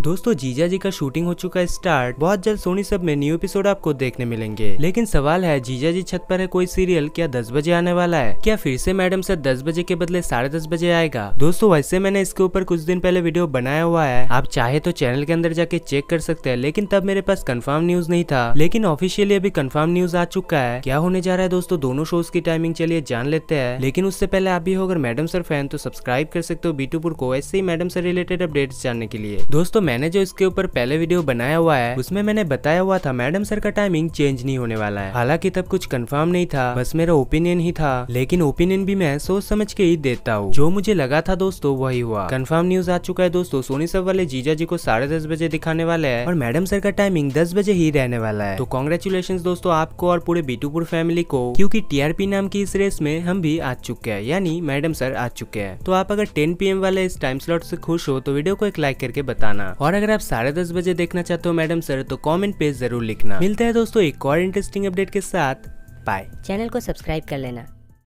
दोस्तों जीजा जी का शूटिंग हो चुका है स्टार्ट बहुत जल्द सोनी सब में न्यू एपिसोड आपको देखने मिलेंगे लेकिन सवाल है जीजा जी छत पर है कोई सीरियल क्या दस बजे आने वाला है क्या फिर से मैडम सर दस बजे के बदले साढ़े दस बजे आएगा दोस्तों वैसे मैंने इसके ऊपर कुछ दिन पहले वीडियो बनाया हुआ है आप चाहे तो चैनल के अंदर जाके चेक कर सकते हैं लेकिन तब मेरे पास कन्फर्म न्यूज नहीं था लेकिन ऑफिशियली अभी कंफर्म न्यूज आ चुका है क्या होने जा रहा है दोस्तों दोनों शोज की टाइमिंग चलिए जान लेते हैं लेकिन उससे पहले आप भी हो अगर मैडम सर फैन तो सब्सक्राइब कर सकते हो बीटूपुर को ऐसे ही मैडम सर रिलेटेड अपडेट्स जानने के लिए दोस्तों मैंने जो इसके ऊपर पहले वीडियो बनाया हुआ है उसमें मैंने बताया हुआ था मैडम सर का टाइमिंग चेंज नहीं होने वाला है हालांकि तब कुछ कंफर्म नहीं था बस मेरा ओपिनियन ही था लेकिन ओपिनियन भी मैं सोच समझ के ही देता हूँ जो मुझे लगा था दोस्तों वही हुआ कंफर्म न्यूज आ चुका है दोस्तों सोनी सब वाले जीजा जी को साढ़े दस बजे दिखाने वाले है और मैडम सर का टाइमिंग दस बजे ही रहने वाला है तो कॉन्ग्रेचुलेशन दोस्तों आपको और पूरे बीटूपुर फैमिली को क्यूँकी टीआरपी नाम की इस रेस में हम भी आ चुके हैं यानी मैडम सर आ चुके हैं तो आप अगर टेन पी वाले इस टाइम स्लॉट ऐसी खुश हो तो वीडियो को एक लाइक करके बताना और अगर आप साढ़े दस बजे देखना चाहते हो मैडम सर तो कॉमेंट पे जरूर लिखना मिलता है दोस्तों एक और इंटरेस्टिंग अपडेट के साथ बाय चैनल को सब्सक्राइब कर लेना